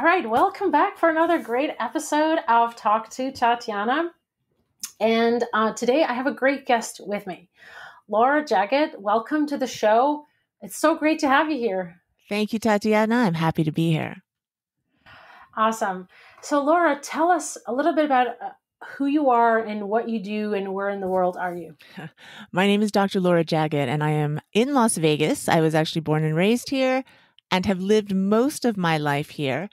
All right, welcome back for another great episode of Talk to Tatiana. And uh, today I have a great guest with me, Laura Jaggett. Welcome to the show. It's so great to have you here. Thank you, Tatiana. I'm happy to be here. Awesome. So, Laura, tell us a little bit about uh, who you are and what you do and where in the world are you? My name is Dr. Laura Jaggett, and I am in Las Vegas. I was actually born and raised here and have lived most of my life here.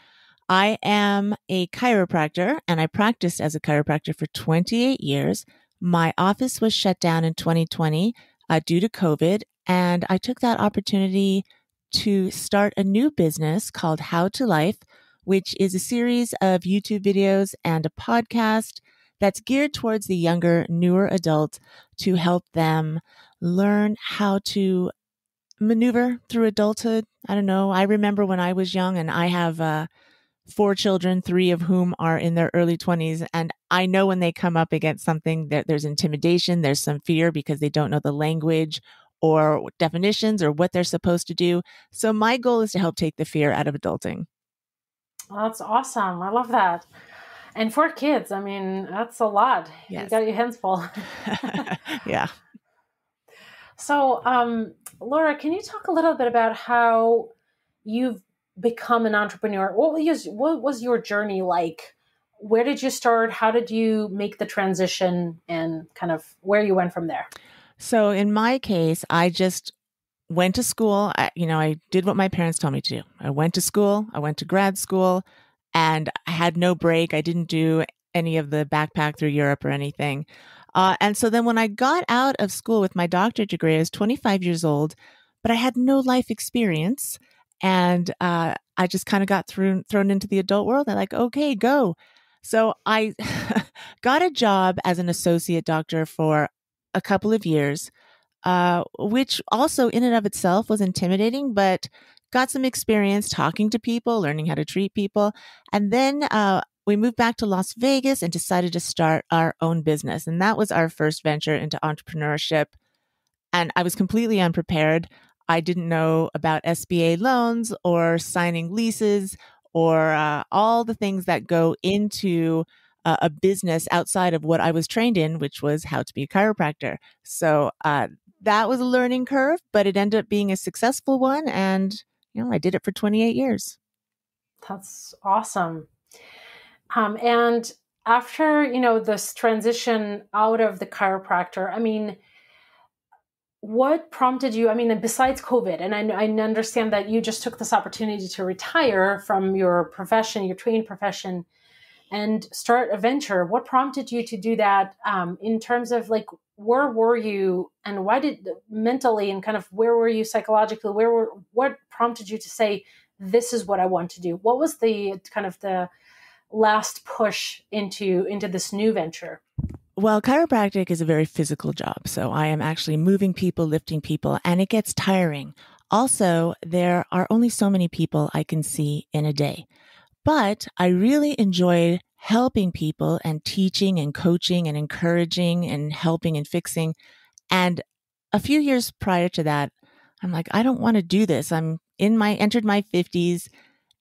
I am a chiropractor and I practiced as a chiropractor for 28 years. My office was shut down in 2020 uh, due to COVID, and I took that opportunity to start a new business called How to Life, which is a series of YouTube videos and a podcast that's geared towards the younger, newer adults to help them learn how to maneuver through adulthood. I don't know. I remember when I was young and I have, uh, four children, three of whom are in their early 20s. And I know when they come up against something that there's intimidation, there's some fear because they don't know the language or definitions or what they're supposed to do. So my goal is to help take the fear out of adulting. Well, that's awesome. I love that. And for kids, I mean, that's a lot. Yes. You got your hands full. yeah. So, um, Laura, can you talk a little bit about how you've become an entrepreneur what was what was your journey like where did you start how did you make the transition and kind of where you went from there so in my case i just went to school I, you know i did what my parents told me to do i went to school i went to grad school and i had no break i didn't do any of the backpack through europe or anything uh, and so then when i got out of school with my doctorate degree i was 25 years old but i had no life experience and uh, I just kind of got thrown thrown into the adult world. They're like, okay, go. So I got a job as an associate doctor for a couple of years, uh, which also in and of itself was intimidating, but got some experience talking to people, learning how to treat people. And then uh, we moved back to Las Vegas and decided to start our own business. And that was our first venture into entrepreneurship. And I was completely unprepared. I didn't know about SBA loans or signing leases or uh, all the things that go into uh, a business outside of what I was trained in, which was how to be a chiropractor. So uh, that was a learning curve, but it ended up being a successful one. And, you know, I did it for 28 years. That's awesome. Um, and after, you know, this transition out of the chiropractor, I mean, what prompted you i mean besides covid and I, I, understand that you just took this opportunity to retire from your profession your trained profession and start a venture what prompted you to do that um, in terms of like where were you and why did mentally and kind of where were you psychologically where were what prompted you to say this is what i want to do what was the kind of the last push into into this new venture well, chiropractic is a very physical job. So I am actually moving people, lifting people, and it gets tiring. Also, there are only so many people I can see in a day. But I really enjoyed helping people and teaching and coaching and encouraging and helping and fixing. And a few years prior to that, I'm like, I don't want to do this. I'm in my entered my 50s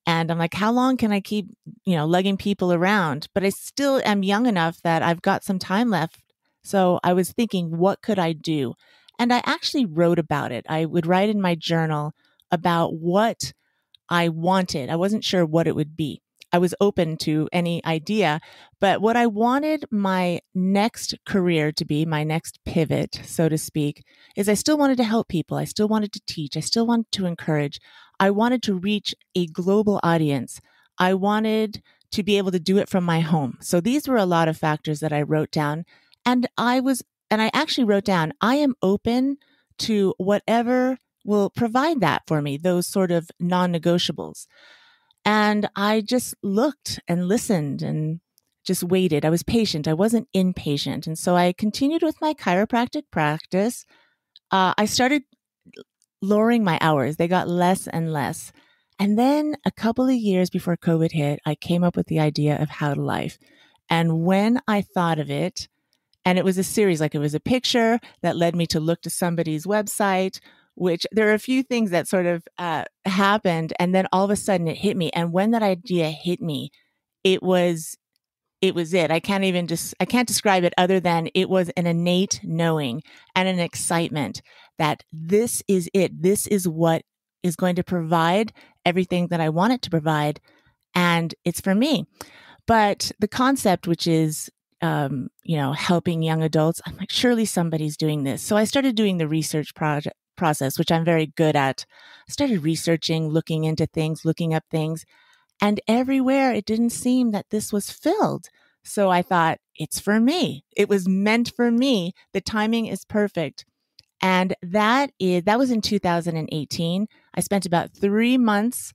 and I'm like, how long can I keep, you know, lugging people around? But I still am young enough that I've got some time left. So I was thinking, what could I do? And I actually wrote about it. I would write in my journal about what I wanted. I wasn't sure what it would be. I was open to any idea, but what I wanted my next career to be, my next pivot, so to speak, is I still wanted to help people. I still wanted to teach. I still wanted to encourage. I wanted to reach a global audience. I wanted to be able to do it from my home. So these were a lot of factors that I wrote down. And I was, and I actually wrote down, I am open to whatever will provide that for me, those sort of non negotiables. And I just looked and listened and just waited. I was patient. I wasn't impatient. And so I continued with my chiropractic practice. Uh, I started lowering my hours. They got less and less. And then a couple of years before COVID hit, I came up with the idea of How to Life. And when I thought of it, and it was a series, like it was a picture that led me to look to somebody's website, which there are a few things that sort of uh, happened. And then all of a sudden it hit me. And when that idea hit me, it was it was it. I can't even just, I can't describe it other than it was an innate knowing and an excitement that this is it. This is what is going to provide everything that I want it to provide. And it's for me. But the concept, which is, um, you know, helping young adults, I'm like, surely somebody's doing this. So I started doing the research project process, which I'm very good at. I started researching, looking into things, looking up things. And everywhere it didn't seem that this was filled. So I thought, it's for me. It was meant for me. The timing is perfect. And that is that was in 2018. I spent about three months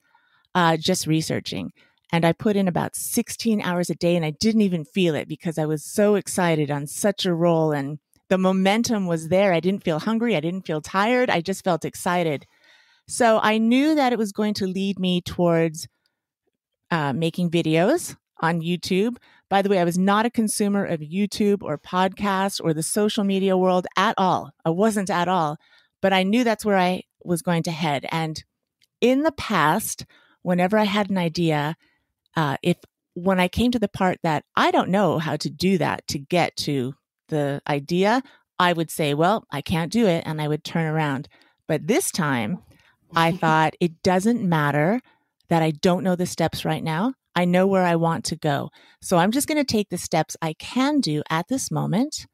uh, just researching. And I put in about 16 hours a day and I didn't even feel it because I was so excited on such a roll and the momentum was there. I didn't feel hungry. I didn't feel tired. I just felt excited. So I knew that it was going to lead me towards uh, making videos on YouTube. By the way, I was not a consumer of YouTube or podcasts or the social media world at all. I wasn't at all, but I knew that's where I was going to head. And in the past, whenever I had an idea, uh, if when I came to the part that I don't know how to do that to get to the idea, I would say, well, I can't do it. And I would turn around. But this time I thought it doesn't matter that I don't know the steps right now. I know where I want to go. So I'm just going to take the steps I can do at this moment.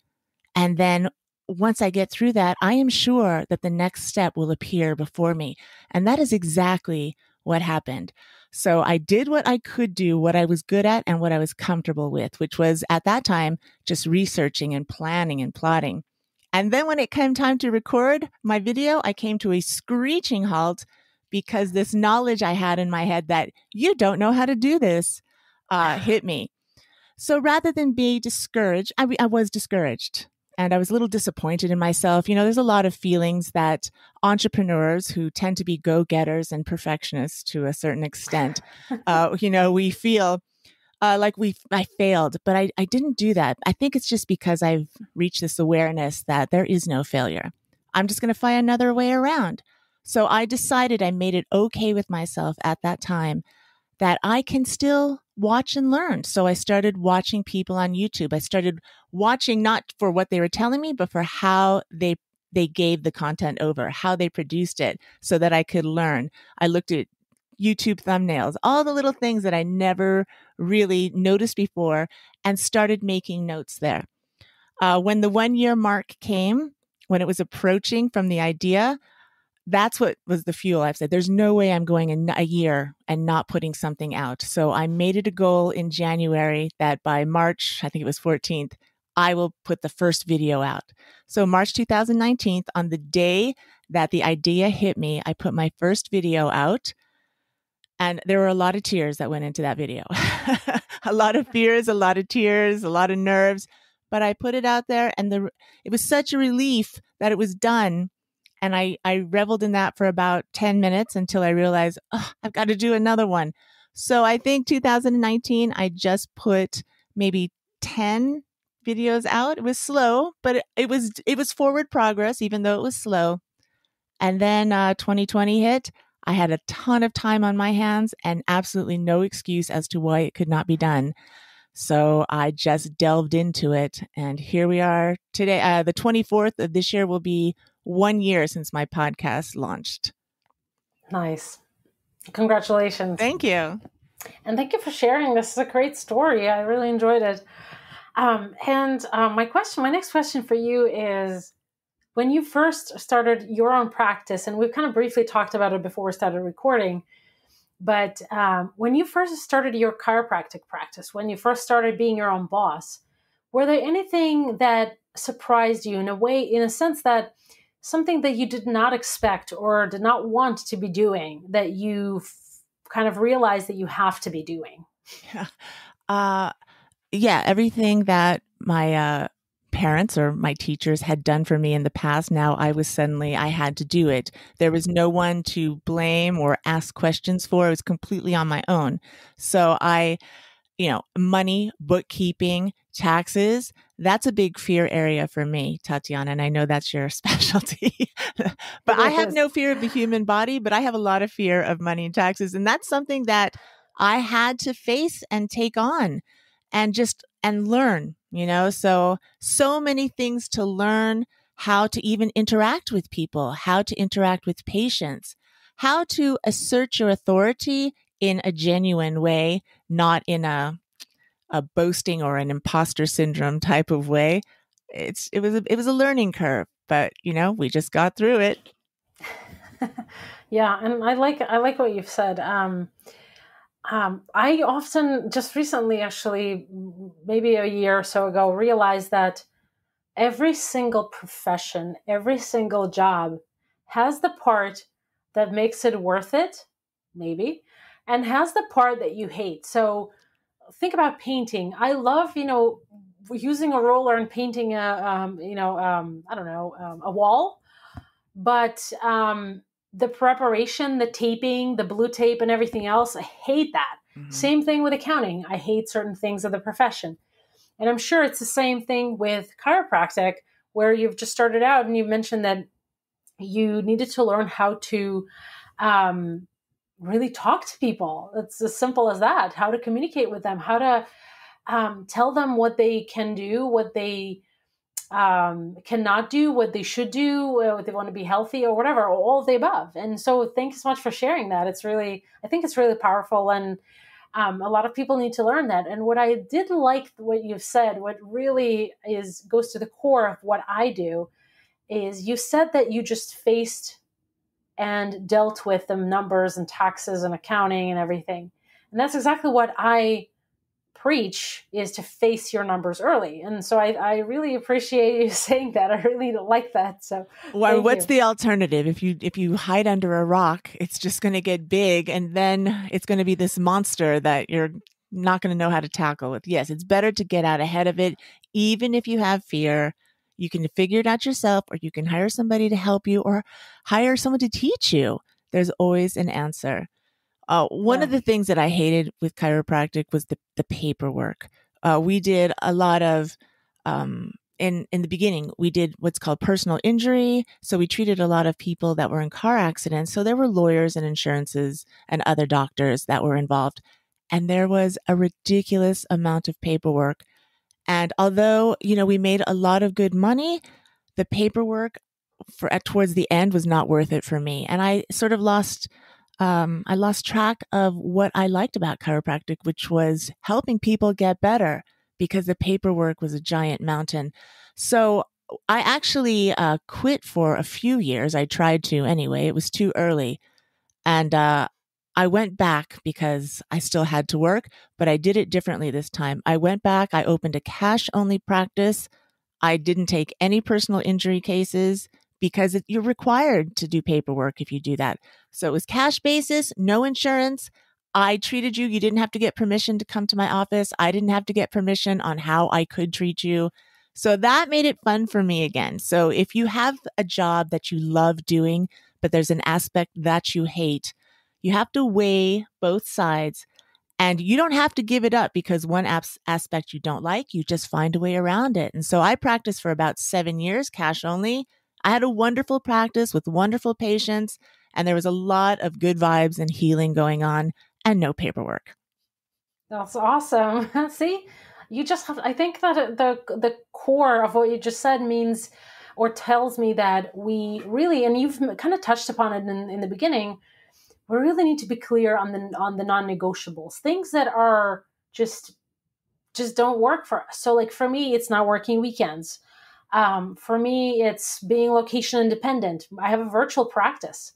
And then once I get through that, I am sure that the next step will appear before me. And that is exactly what happened. So I did what I could do, what I was good at, and what I was comfortable with, which was at that time just researching and planning and plotting. And then when it came time to record my video, I came to a screeching halt because this knowledge I had in my head that you don't know how to do this uh, hit me. So rather than be discouraged, I, I was discouraged and I was a little disappointed in myself. You know, there's a lot of feelings that entrepreneurs who tend to be go getters and perfectionists to a certain extent, uh, you know, we feel. Uh, like we, I failed, but I, I didn't do that. I think it's just because I've reached this awareness that there is no failure. I'm just going to find another way around. So I decided I made it okay with myself at that time that I can still watch and learn. So I started watching people on YouTube. I started watching not for what they were telling me, but for how they they gave the content over, how they produced it so that I could learn. I looked at YouTube thumbnails, all the little things that I never really noticed before, and started making notes there. Uh, when the one year mark came, when it was approaching from the idea, that's what was the fuel. I've said there's no way I'm going in a year and not putting something out. So I made it a goal in January that by March, I think it was 14th, I will put the first video out. So March 2019, on the day that the idea hit me, I put my first video out. And there were a lot of tears that went into that video. a lot of fears, a lot of tears, a lot of nerves, but I put it out there and the it was such a relief that it was done and I, I reveled in that for about 10 minutes until I realized, oh, I've got to do another one. So I think 2019, I just put maybe 10 videos out. It was slow, but it, it was, it was forward progress, even though it was slow. And then uh, 2020 hit. I had a ton of time on my hands and absolutely no excuse as to why it could not be done. So I just delved into it. And here we are today. Uh, the 24th of this year will be one year since my podcast launched. Nice. Congratulations. Thank you. And thank you for sharing. This is a great story. I really enjoyed it. Um, and um, my question, my next question for you is when you first started your own practice, and we've kind of briefly talked about it before we started recording, but um, when you first started your chiropractic practice, when you first started being your own boss, were there anything that surprised you in a way, in a sense that something that you did not expect or did not want to be doing that you kind of realized that you have to be doing? Yeah. Uh, yeah, everything that my uh, parents or my teachers had done for me in the past, now I was suddenly, I had to do it. There was no one to blame or ask questions for. It was completely on my own. So I, you know, money, bookkeeping, taxes, that's a big fear area for me, Tatiana, and I know that's your specialty. but I have no fear of the human body, but I have a lot of fear of money and taxes. And that's something that I had to face and take on and just and learn, you know? So, so many things to learn how to even interact with people, how to interact with patients, how to assert your authority in a genuine way, not in a a boasting or an imposter syndrome type of way. It's it was a, it was a learning curve, but you know we just got through it. yeah, and I like I like what you've said. Um, um, I often just recently, actually, maybe a year or so ago, realized that every single profession, every single job has the part that makes it worth it, maybe, and has the part that you hate. So think about painting. I love, you know, using a roller and painting a, um, you know, um, I don't know, um, a wall. But um, the preparation, the taping, the blue tape, and everything else, I hate that. Mm-hmm. Same thing with accounting. I hate certain things of the profession. And I'm sure it's the same thing with chiropractic, where you've just started out and you mentioned that you needed to learn how to um, really talk to people. It's as simple as that. How to communicate with them, how to um, tell them what they can do, what they um, cannot do, what they should do, what uh, they want to be healthy or whatever, all of the above. And so, thanks so much for sharing that. It's really, I think it's really powerful, and um, a lot of people need to learn that. And what I did like what you've said, what really is goes to the core of what I do, is you said that you just faced and dealt with the numbers and taxes and accounting and everything. And that's exactly what I preach is to face your numbers early. And so I, I really appreciate you saying that. I really like that. So well, what's you. the alternative? If you if you hide under a rock, it's just gonna get big and then it's gonna be this monster that you're not going to know how to tackle with. Yes, it's better to get out ahead of it, even if you have fear. You can figure it out yourself, or you can hire somebody to help you, or hire someone to teach you. There's always an answer. Uh, one yeah. of the things that I hated with chiropractic was the, the paperwork. Uh, we did a lot of, um, in, in the beginning, we did what's called personal injury. So we treated a lot of people that were in car accidents. So there were lawyers and insurances and other doctors that were involved. And there was a ridiculous amount of paperwork and although, you know, we made a lot of good money, the paperwork for at towards the end was not worth it for me. And I sort of lost um, I lost track of what I liked about chiropractic, which was helping people get better because the paperwork was a giant mountain. So I actually uh, quit for a few years. I tried to anyway, it was too early. And uh, I went back because I still had to work, but I did it differently this time. I went back, I opened a cash only practice. I didn't take any personal injury cases because it, you're required to do paperwork if you do that. So it was cash basis, no insurance. I treated you. You didn't have to get permission to come to my office. I didn't have to get permission on how I could treat you. So that made it fun for me again. So if you have a job that you love doing, but there's an aspect that you hate, you have to weigh both sides and you don't have to give it up because one aspect you don't like, you just find a way around it. And so I practiced for about seven years, cash only. I had a wonderful practice with wonderful patients, and there was a lot of good vibes and healing going on, and no paperwork. That's awesome. See, you just have, I think that uh, the, the core of what you just said means or tells me that we really, and you've kind of touched upon it in, in the beginning, we really need to be clear on the on the non-negotiables things that are just just don't work for us so like for me it's not working weekends um, for me it's being location independent i have a virtual practice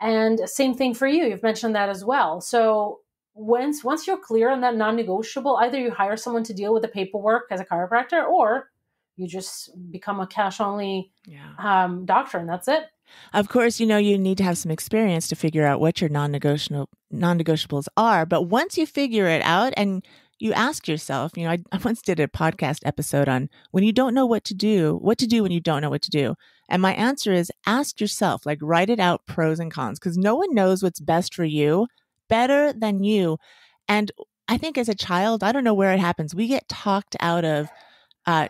and same thing for you you've mentioned that as well so once once you're clear on that non-negotiable either you hire someone to deal with the paperwork as a chiropractor or you just become a cash only yeah. um, doctor and that's it of course, you know, you need to have some experience to figure out what your non-negotiable non-negotiables are, but once you figure it out and you ask yourself, you know, I, I, once did a podcast episode on when you don't know what to do, what to do when you don't know what to do. And my answer is ask yourself, like write it out pros and cons, because no one knows what's best for you better than you. And I think as a child, I don't know where it happens, we get talked out of uh,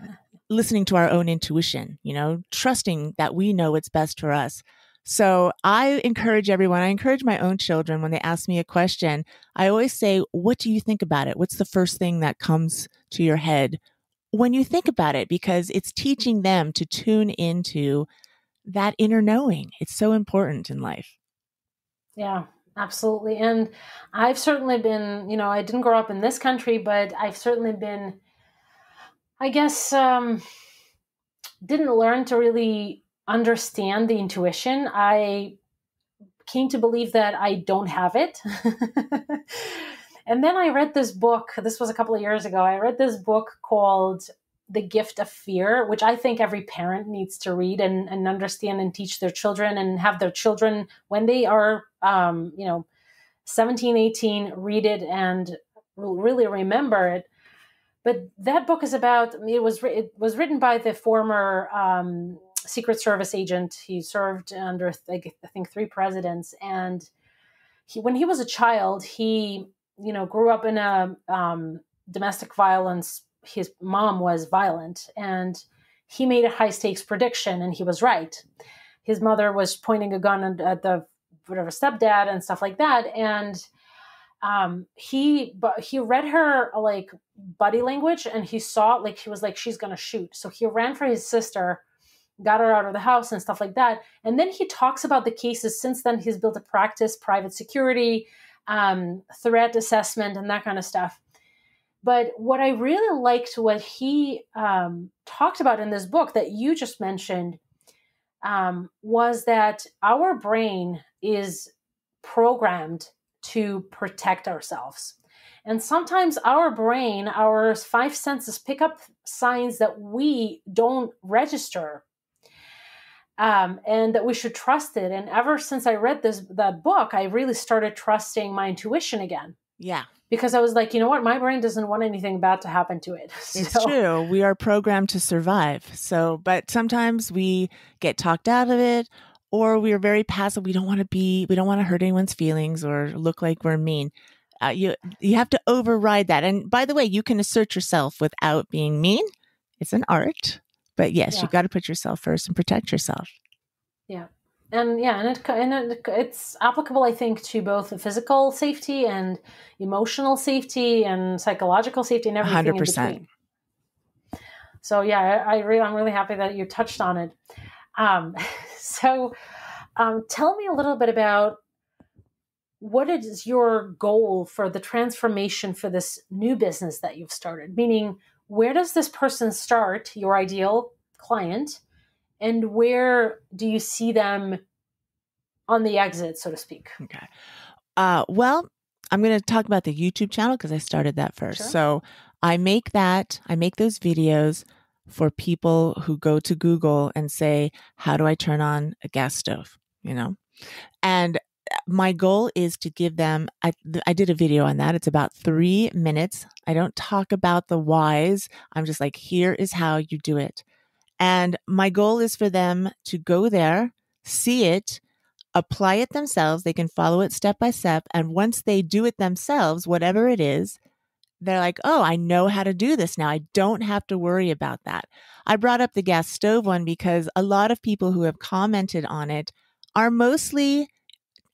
listening to our own intuition, you know, trusting that we know what's best for us. So I encourage everyone, I encourage my own children when they ask me a question, I always say, What do you think about it? What's the first thing that comes to your head when you think about it? Because it's teaching them to tune into that inner knowing. It's so important in life. Yeah, absolutely. And I've certainly been, you know, I didn't grow up in this country, but I've certainly been I guess um, didn't learn to really understand the intuition. I came to believe that I don't have it. and then I read this book. This was a couple of years ago. I read this book called The Gift of Fear, which I think every parent needs to read and, and understand and teach their children and have their children when they are, um, you know, 17, 18, read it and really remember it but that book is about it was it was written by the former um, Secret Service agent. He served under I think three presidents, and he, when he was a child, he you know grew up in a um, domestic violence. His mom was violent, and he made a high stakes prediction, and he was right. His mother was pointing a gun at the whatever stepdad and stuff like that, and um he but he read her like body language and he saw like he was like she's gonna shoot so he ran for his sister got her out of the house and stuff like that and then he talks about the cases since then he's built a practice private security um, threat assessment and that kind of stuff but what i really liked what he um, talked about in this book that you just mentioned um, was that our brain is programmed to protect ourselves. And sometimes our brain, our five senses pick up signs that we don't register um, and that we should trust it. And ever since I read this that book, I really started trusting my intuition again. Yeah. Because I was like, you know what? My brain doesn't want anything bad to happen to it. So. It's true. We are programmed to survive. So, but sometimes we get talked out of it or we are very passive. We don't want to be, we don't want to hurt anyone's feelings or look like we're mean. Uh, you you have to override that. And by the way, you can assert yourself without being mean. It's an art, but yes, yeah. you've got to put yourself first and protect yourself. Yeah, and yeah, and it and it, it's applicable, I think, to both physical safety and emotional safety and psychological safety and everything. Hundred percent. So yeah, I, I really, I'm really happy that you touched on it. Um, so, um, tell me a little bit about what is your goal for the transformation for this new business that you've started? Meaning, where does this person start, your ideal client, and where do you see them on the exit, so to speak? Okay. Uh, well, I'm going to talk about the YouTube channel because I started that first. Sure. So I make that, I make those videos for people who go to Google and say, How do I turn on a gas stove? You know? And uh, my goal is to give them I, I did a video on that it's about three minutes i don't talk about the whys i'm just like here is how you do it and my goal is for them to go there see it apply it themselves they can follow it step by step and once they do it themselves whatever it is they're like, oh, I know how to do this now. I don't have to worry about that. I brought up the gas stove one because a lot of people who have commented on it are mostly,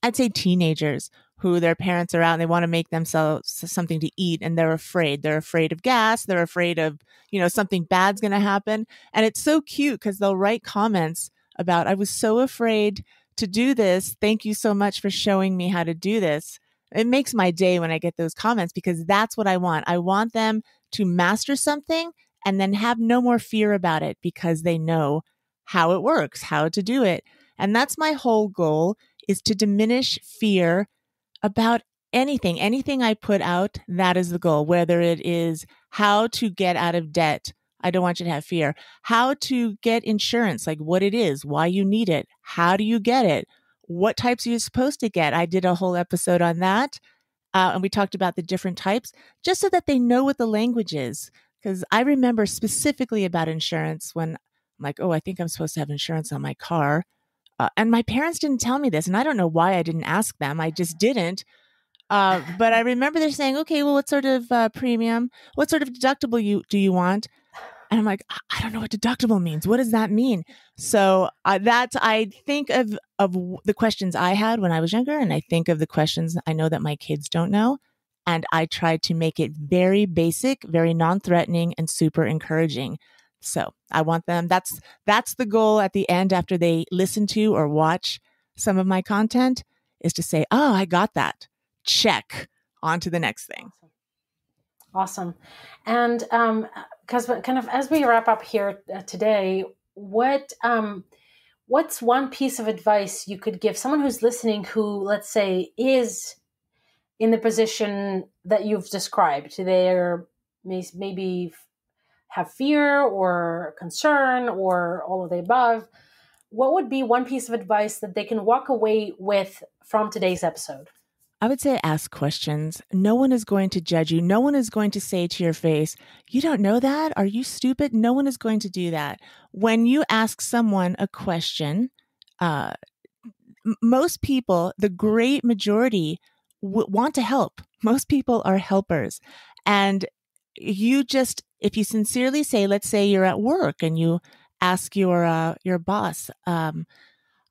I'd say, teenagers who their parents are out and they want to make themselves something to eat and they're afraid. They're afraid of gas. They're afraid of, you know, something bad's going to happen. And it's so cute because they'll write comments about, I was so afraid to do this. Thank you so much for showing me how to do this. It makes my day when I get those comments because that's what I want. I want them to master something and then have no more fear about it because they know how it works, how to do it. And that's my whole goal is to diminish fear about anything. Anything I put out, that is the goal, whether it is how to get out of debt. I don't want you to have fear. How to get insurance, like what it is, why you need it, how do you get it, what types are you supposed to get? I did a whole episode on that. Uh, and we talked about the different types just so that they know what the language is. Because I remember specifically about insurance when I'm like, oh, I think I'm supposed to have insurance on my car. Uh, and my parents didn't tell me this. And I don't know why I didn't ask them, I just didn't. Uh, but I remember they're saying, okay, well, what sort of uh, premium, what sort of deductible you do you want? And I'm like, I don't know what deductible means. What does that mean? So uh, that's I think of of the questions I had when I was younger, and I think of the questions I know that my kids don't know, and I try to make it very basic, very non-threatening, and super encouraging. So I want them. That's that's the goal at the end after they listen to or watch some of my content is to say, oh, I got that. Check on to the next thing. Awesome. And because um, kind of as we wrap up here uh, today, what um, what's one piece of advice you could give someone who's listening who, let's say, is in the position that you've described? They're maybe have fear or concern or all of the above. What would be one piece of advice that they can walk away with from today's episode? I would say ask questions. No one is going to judge you. No one is going to say to your face, You don't know that? Are you stupid? No one is going to do that. When you ask someone a question, uh, most people, the great majority, want to help. Most people are helpers. And you just, if you sincerely say, let's say you're at work and you ask your uh, your boss, um,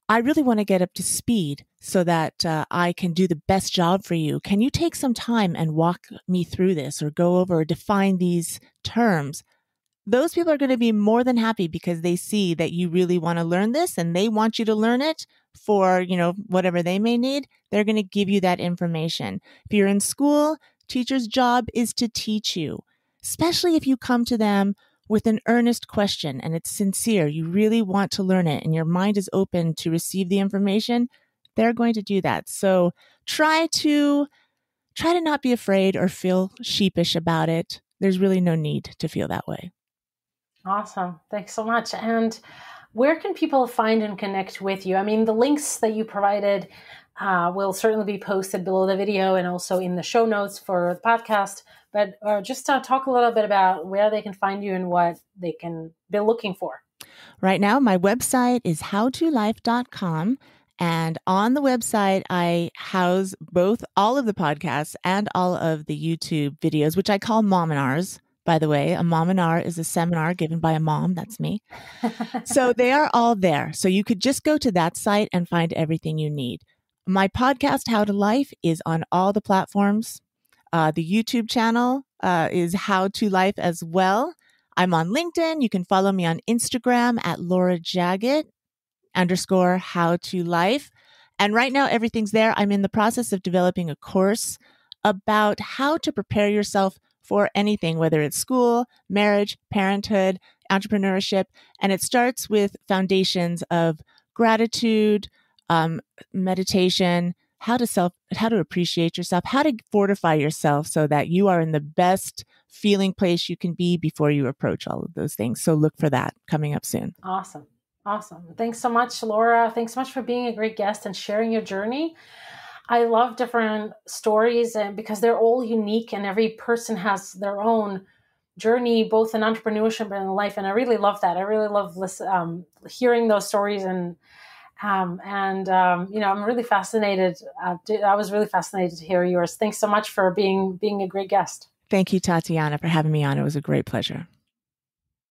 I really want to get up to speed so that uh, I can do the best job for you. Can you take some time and walk me through this or go over or define these terms? Those people are going to be more than happy because they see that you really want to learn this and they want you to learn it for, you know, whatever they may need. They're going to give you that information. If you're in school, teacher's job is to teach you, especially if you come to them with an earnest question and it's sincere, you really want to learn it and your mind is open to receive the information, they're going to do that. So try to try to not be afraid or feel sheepish about it. There's really no need to feel that way. Awesome. Thanks so much. And where can people find and connect with you? I mean, the links that you provided uh, will certainly be posted below the video and also in the show notes for the podcast but uh, just uh, talk a little bit about where they can find you and what they can be looking for. Right now, my website is howtolife.com. And on the website, I house both all of the podcasts and all of the YouTube videos, which I call Mominars. By the way, a Mominar is a seminar given by a mom. That's me. so they are all there. So you could just go to that site and find everything you need. My podcast, How to Life, is on all the platforms uh, the YouTube channel uh, is How to Life as well. I'm on LinkedIn. You can follow me on Instagram at Laura Jaggett underscore How to Life. And right now, everything's there. I'm in the process of developing a course about how to prepare yourself for anything, whether it's school, marriage, parenthood, entrepreneurship. And it starts with foundations of gratitude, um, meditation, how to self how to appreciate yourself how to fortify yourself so that you are in the best feeling place you can be before you approach all of those things so look for that coming up soon awesome awesome thanks so much laura thanks so much for being a great guest and sharing your journey i love different stories and because they're all unique and every person has their own journey both in entrepreneurship and in life and i really love that i really love listen, um, hearing those stories and um, and um, you know, I'm really fascinated. Uh, I was really fascinated to hear yours. Thanks so much for being being a great guest. Thank you, Tatiana, for having me on. It was a great pleasure.